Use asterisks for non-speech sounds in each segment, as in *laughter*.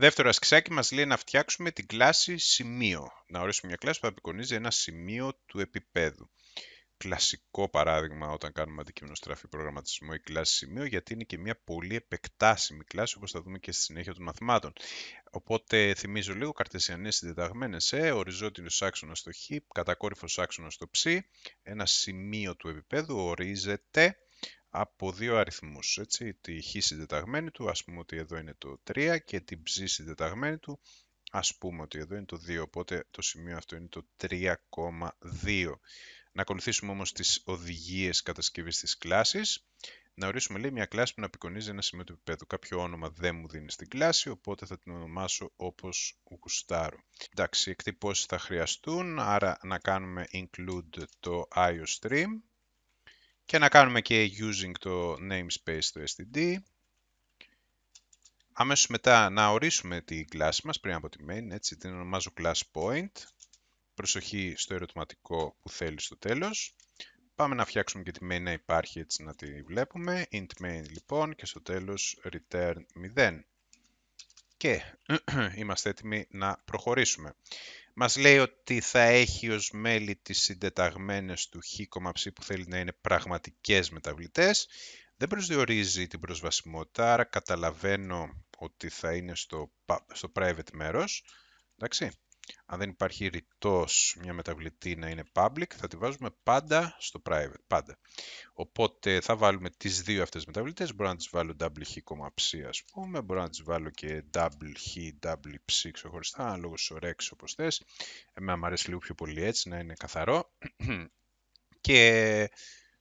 Δεύτερο ασκησάκι μας λέει να φτιάξουμε την κλάση σημείο. Να ορίσουμε μια κλάση που απεικονίζει ένα σημείο του επίπεδου. Κλασικό παράδειγμα όταν κάνουμε αντικειμενοστραφή προγραμματισμό η κλάση σημείο γιατί είναι και μια πολύ επεκτάσιμη κλάση όπως θα δούμε και στη συνέχεια των μαθημάτων. Οπότε θυμίζω λίγο καρτεσιανές συντεταγμένες σε οριζόντιος άξονας στο χ, κατακόρυφος άξονας στο ψ, ένα σημείο του επίπεδου ορίζεται από δύο αριθμούς, έτσι, τη χ συντεταγμένη του, ας πούμε ότι εδώ είναι το 3 και την ψ συντεταγμένη του, ας πούμε ότι εδώ είναι το 2, οπότε το σημείο αυτό είναι το 3,2. Να ακολουθήσουμε όμως τις οδηγίες κατασκευής της κλάσης. Να ορίσουμε λέει μια κλάση που να απεικονίζει ένα σημείο του επίπεδου. Κάποιο όνομα δεν μου δίνει στην κλάση, οπότε θα την ονομάσω όπως γουστάρω. Εντάξει, εκτυπώσεις θα χρειαστούν, άρα να κάνουμε include το IOStream και να κάνουμε και using το namespace του std. Αμέσως μετά να ορίσουμε τη class μας πριν από τη main, έτσι την ονομάζω class point. Προσοχή στο ερωτηματικό που θέλεις στο τέλος. Πάμε να φτιάξουμε και τη main να υπάρχει έτσι να τη βλέπουμε. int main λοιπόν και στο τέλος return 0. Και *clears throat* είμαστε έτοιμοι να προχωρήσουμε. Μας λέει ότι θα έχει ως μέλη τις συντεταγμένες του χ που θέλει να είναι πραγματικές μεταβλητές. Δεν προσδιορίζει την προσβασιμότητα, άρα καταλαβαίνω ότι θα είναι στο, στο private μέρος. Εντάξει. Αν δεν υπάρχει ρητός μια μεταβλητή να είναι public, θα τη βάζουμε πάντα στο private, πάντα. Οπότε θα βάλουμε τις δύο αυτές μεταβλητές, μπορώ να τις βάλω WH χ, ας πούμε, μπορώ να τις βάλω και WH, χ, double ψ ξεχωριστά, λόγω όπως θες. Εμένα μου αρέσει λίγο πιο πολύ έτσι, να είναι καθαρό. *clears throat* και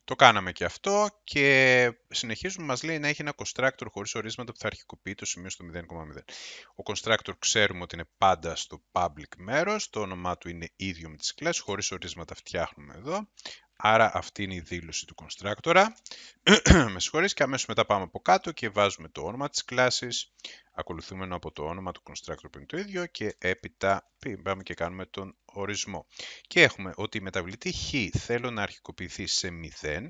το κάναμε και αυτό και συνεχίζουμε, μας λέει να έχει ένα constructor χωρίς ορίσματα που θα αρχικοποιεί το σημείο στο 0,0. Ο constructor ξέρουμε ότι είναι πάντα στο public μέρος, το όνομά του είναι ίδιο με τις κλάσεις, χωρίς ορίσματα φτιάχνουμε εδώ. Άρα αυτή είναι η δήλωση του constructora. *clears throat* με συγχωρείς και αμέσως μετά πάμε από κάτω και βάζουμε το όνομα της κλάσης, ακολουθούμενο από το όνομα του constructor που είναι το ίδιο και έπειτα πάμε και κάνουμε τον ορισμό. Και έχουμε ότι η μεταβλητή χ θέλω να αρχικοποιηθεί σε 0.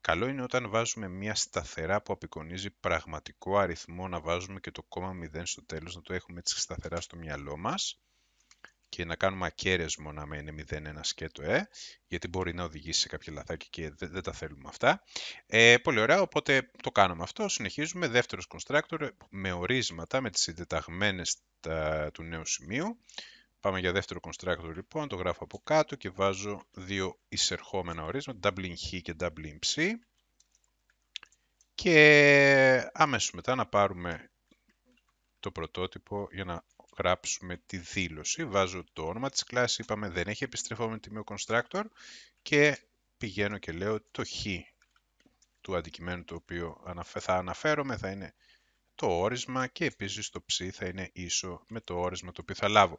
Καλό είναι όταν βάζουμε μια σταθερά που απεικονίζει πραγματικό αριθμό να βάζουμε και το κόμμα 0 στο τέλος, να το έχουμε έτσι σταθερά στο μυαλό μας και να κάνουμε ακέραιες μονά είναι 0, 1 σκέτο ε, γιατί μπορεί να οδηγήσει σε κάποια λαθάκια και δεν, τα θέλουμε αυτά. Ε, πολύ ωραία, οπότε το κάνουμε αυτό, συνεχίζουμε, δεύτερος constructor με ορίσματα, με τις συντεταγμένες τα, του νέου σημείου. Πάμε για δεύτερο constructor λοιπόν, το γράφω από κάτω και βάζω δύο εισερχόμενα ορίσματα, W και Dublin-c Και αμέσως μετά να πάρουμε το πρωτότυπο για να γράψουμε τη δήλωση, βάζω το όνομα της κλάσης, είπαμε δεν έχει τιμή ο constructor και πηγαίνω και λέω το χ του αντικειμένου το οποίο θα αναφέρομαι θα είναι το όρισμα και επίσης το ψ θα είναι ίσο με το όρισμα το οποίο θα λάβω.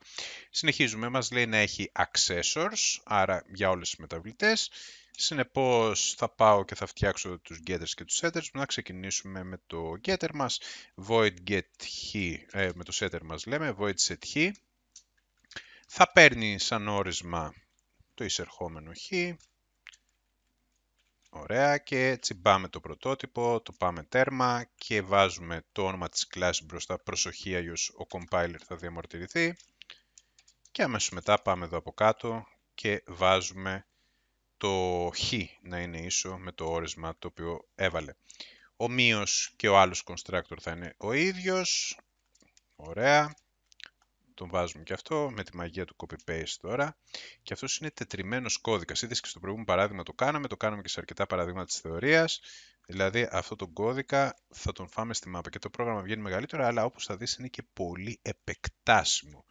Συνεχίζουμε, μας λέει να έχει accessors, άρα για όλες τις μεταβλητές Συνεπώς θα πάω και θα φτιάξω τους getters και τους setters. Να ξεκινήσουμε με το getter μας. Void get he, ε, με το setter μας λέμε, void set he. Θα παίρνει σαν όρισμα το εισερχόμενο χ. Ωραία και πάμε το πρωτότυπο, το πάμε τέρμα και βάζουμε το όνομα της class μπροστά προσοχή αλλιώς ο compiler θα διαμορτυρηθεί. Και αμέσως μετά πάμε εδώ από κάτω και βάζουμε το χ να είναι ίσο με το όρισμα το οποίο έβαλε. Ο και ο άλλος constructor θα είναι ο ίδιος. Ωραία. Τον βάζουμε και αυτό με τη μαγεία του copy-paste τώρα. Και αυτός είναι τετριμένος κώδικας. Είδες και στο προηγούμενο παράδειγμα το κάναμε, το κάναμε και σε αρκετά παραδείγματα της θεωρίας. Δηλαδή αυτό τον κώδικα θα τον φάμε στη μάπα και το πρόγραμμα βγαίνει μεγαλύτερο, αλλά όπως θα δεις είναι και πολύ επεκτάσιμο.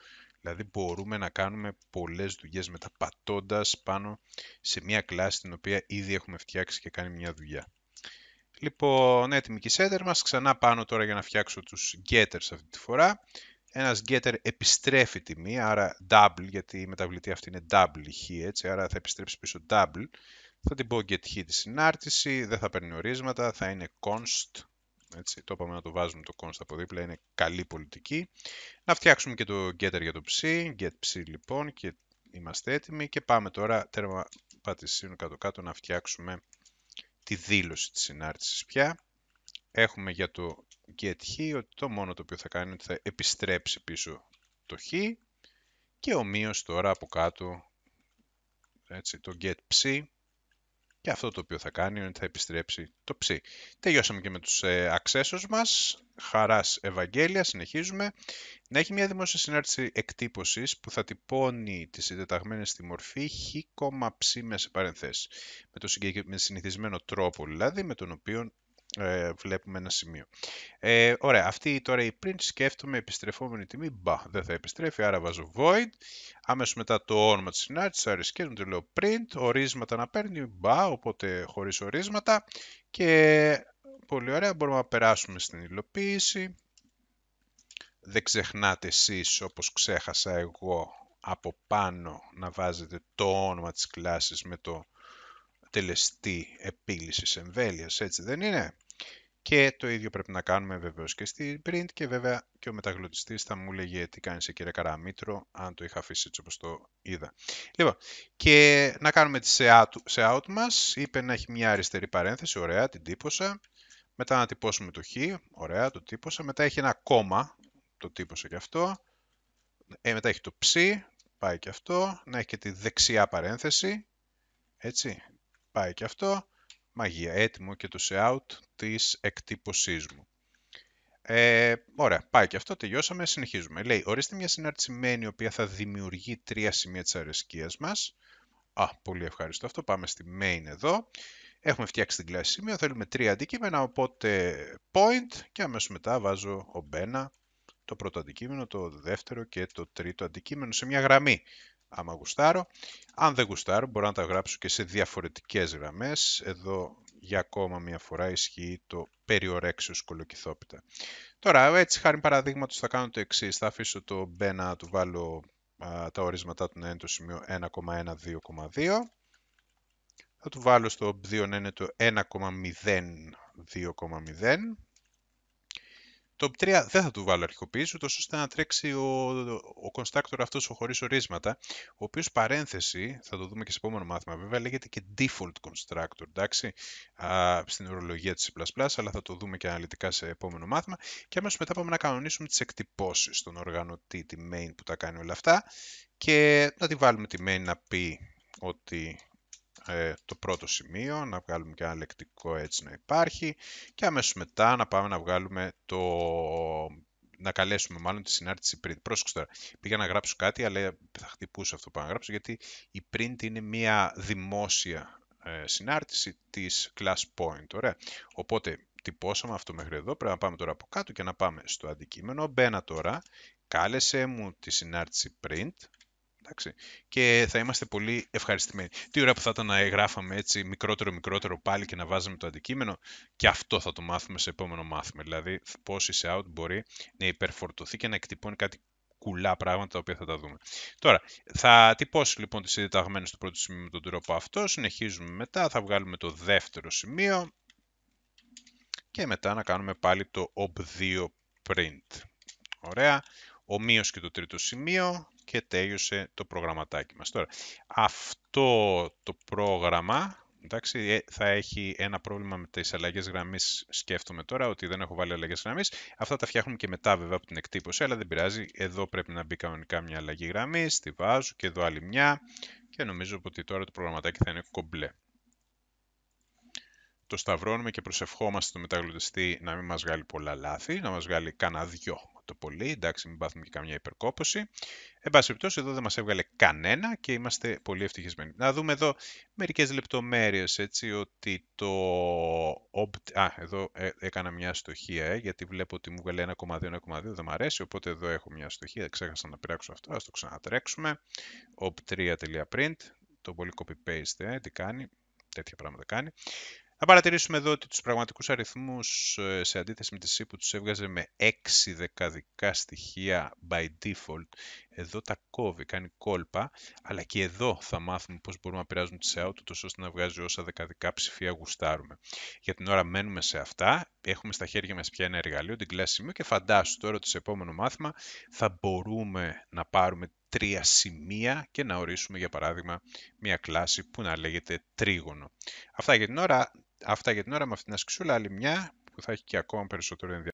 Δηλαδή μπορούμε να κάνουμε πολλές δουλειές μεταπατώντας πάνω σε μια κλάση την οποία ήδη έχουμε φτιάξει και κάνει μια δουλειά. Λοιπόν, έτοιμη και setter μας. Ξανά πάνω τώρα για να φτιάξω τους getters αυτή τη φορά. Ένας getter επιστρέφει τιμή, άρα double, γιατί η μεταβλητή αυτή είναι double χ, έτσι, άρα θα επιστρέψει πίσω double. Θα την πω get χ τη συνάρτηση, δεν θα παίρνει ορίσματα, θα είναι const έτσι, το είπαμε να το βάζουμε το const από δίπλα, είναι καλή πολιτική. Να φτιάξουμε και το getter για το ψ, get ψ λοιπόν και είμαστε έτοιμοι και πάμε τώρα τέρμα τέρμα κάτω κάτω να φτιάξουμε τη δήλωση της συνάρτησης πια. Έχουμε για το get χ ότι το μόνο το οποίο θα κάνει είναι ότι θα επιστρέψει πίσω το χ και ομοίως τώρα από κάτω έτσι, το get ψ. Και αυτό το οποίο θα κάνει είναι ότι θα επιστρέψει το ψ. Τελειώσαμε και με τους ε, μας. Χαράς Ευαγγέλια, συνεχίζουμε. Να έχει μια δημόσια συνάρτηση εκτύπωσης που θα τυπώνει τις συντεταγμένες στη μορφή χ, ψ μέσα σε παρενθέσεις. Με το συνηθισμένο τρόπο δηλαδή με τον οποίο ε, βλέπουμε ένα σημείο. Ε, ωραία, αυτή τώρα η print σκέφτομαι επιστρεφόμενη τιμή, μπα, δεν θα επιστρέφει, άρα βάζω void. άμεσο μετά το όνομα της συνάρτησης, αρισκές μου, το λέω print, ορίσματα να παίρνει, μπα, οπότε χωρίς ορίσματα. Και πολύ ωραία, μπορούμε να περάσουμε στην υλοποίηση. Δεν ξεχνάτε εσείς, όπως ξέχασα εγώ, από πάνω να βάζετε το όνομα της κλάσης με το τελεστή επίλυσης εμβέλειας, έτσι δεν είναι. Και το ίδιο πρέπει να κάνουμε βεβαίως και στην print και βέβαια και ο μεταγλωτιστής θα μου λέγε τι κάνεις σε κύριε Καραμίτρο, αν το είχα αφήσει έτσι όπως το είδα. Λοιπόν, και να κάνουμε τη σε out, μας. Είπε να έχει μια αριστερή παρένθεση, ωραία, την τύπωσα. Μετά να τυπώσουμε το χ, ωραία, το τύπωσα. Μετά έχει ένα κόμμα, το τύπωσα και αυτό. Ε, μετά έχει το ψ, πάει και αυτό. Να έχει και τη δεξιά παρένθεση, έτσι, Πάει και αυτό. Μαγεία. Έτοιμο και το σε out της εκτύπωσής μου. Ε, ωραία, πάει και αυτό, τελειώσαμε, συνεχίζουμε. Λέει, ορίστε μια συναρτημένη η οποία θα δημιουργεί τρία σημεία της αρεσκίας μας. Α, πολύ ευχαριστώ αυτό, πάμε στη main εδώ. Έχουμε φτιάξει την κλάση σημείο, θέλουμε τρία αντικείμενα, οπότε point και αμέσως μετά βάζω ομπένα, το πρώτο αντικείμενο, το δεύτερο και το τρίτο αντικείμενο σε μια γραμμή άμα γουστάρω. Αν δεν γουστάρω μπορώ να τα γράψω και σε διαφορετικές γραμμές. Εδώ για ακόμα μια φορά ισχύει το περιορέξιο σκολοκυθόπιτα. Τώρα έτσι χάρη παραδείγματος θα κάνω το εξής. Θα αφήσω το B να του βάλω τα ορίσματά του να είναι το σημείο 1,1,2,2. Θα του βάλω στο 2 να είναι το 1,0,2,0 το 3 δεν θα του βάλω αρχικοποίηση, ούτως ώστε να τρέξει ο, ο constructor αυτός ο χωρίς ορίσματα, ο οποίος παρένθεση, θα το δούμε και σε επόμενο μάθημα βέβαια, λέγεται και default constructor, εντάξει, α, στην ορολογία της C++, αλλά θα το δούμε και αναλυτικά σε επόμενο μάθημα. Και αμέσως μετά πάμε να κανονίσουμε τις εκτυπώσεις, στον οργανωτή, τη main που τα κάνει όλα αυτά, και να τη βάλουμε τη main να πει ότι ε, το πρώτο σημείο, να βγάλουμε και ένα λεκτικό έτσι να υπάρχει και αμέσως μετά να πάμε να βγάλουμε το... να καλέσουμε μάλλον τη συνάρτηση print. Πρόσεξε τώρα, πήγα να γράψω κάτι αλλά θα χτυπούσε αυτό που να γράψω γιατί η print είναι μια δημόσια ε, συνάρτηση της class point, ωραία. Οπότε τυπώσαμε αυτό μέχρι εδώ, πρέπει να πάμε τώρα από κάτω και να πάμε στο αντικείμενο. Μπαίνα τώρα, κάλεσε μου τη συνάρτηση print Εντάξει. Και θα είμαστε πολύ ευχαριστημένοι. Τι ώρα που θα ήταν να γράφαμε έτσι μικρότερο-μικρότερο πάλι και να βάζαμε το αντικείμενο, και αυτό θα το μάθουμε σε επόμενο μάθημα. Δηλαδή, πώς η μπορεί να υπερφορτωθεί και να εκτυπώνει κάτι κουλά πράγματα τα οποία θα τα δούμε. Τώρα, θα τυπώσει λοιπόν τις συνδεταγμένε του πρώτου σημείου με τον τρόπο αυτό, συνεχίζουμε μετά, θα βγάλουμε το δεύτερο σημείο και μετά να κάνουμε πάλι το ob2 print. Ωραία, ομοίως και το τρίτο σημείο, και τέλειωσε το προγραμματάκι μας. Τώρα, αυτό το πρόγραμμα εντάξει, ε, θα έχει ένα πρόβλημα με τις αλλαγές γραμμής. σκέφτομαι τώρα, ότι δεν έχω βάλει αλλαγές γραμμής. Αυτά τα φτιάχνουμε και μετά βέβαια από την εκτύπωση, αλλά δεν πειράζει. Εδώ πρέπει να μπει κανονικά μια αλλαγή γραμμή. τη βάζω και εδώ άλλη μια και νομίζω ότι τώρα το προγραμματάκι θα είναι κομπλέ το σταυρώνουμε και προσευχόμαστε το μεταγλωτιστή να μην μας βγάλει πολλά λάθη, να μας βγάλει κανένα δυο το πολύ, εντάξει μην πάθουμε και καμιά υπερκόπωση. Εν πάση περιπτώσει εδώ δεν μας έβγαλε κανένα και είμαστε πολύ ευτυχισμένοι. Να δούμε εδώ μερικές λεπτομέρειες έτσι ότι το... Α, εδώ ε, έκανα μια στοχεία, ε, γιατί βλέπω ότι μου βγάλε 1,2, 1,2 δεν μου αρέσει οπότε εδώ έχω μια στοχεία, ξέχασα να πειράξω αυτό, ας το ξανατρέξουμε. op3.print, το πολύ copy-paste, ε, τι κάνει, τέτοια πράγματα κάνει. Θα παρατηρήσουμε εδώ ότι τους πραγματικούς αριθμούς ε, σε αντίθεση με τη C που τους έβγαζε με 6 δεκαδικά στοιχεία by default, εδώ τα κόβει, κάνει κόλπα, αλλά και εδώ θα μάθουμε πώς μπορούμε να πειράζουμε τις out ώστε να βγάζει όσα δεκαδικά ψηφία γουστάρουμε. Για την ώρα μένουμε σε αυτά, έχουμε στα χέρια μας πια ένα εργαλείο, την κλάση και φαντάσου τώρα ότι σε επόμενο μάθημα θα μπορούμε να πάρουμε τρία σημεία και να ορίσουμε για παράδειγμα μια κλάση που να λέγεται τρίγωνο. Αυτά για την ώρα, αυτά για την ώρα με αυτήν την ασκησούλα, άλλη μια που θα έχει και ακόμα περισσότερο ενδιαφέρον.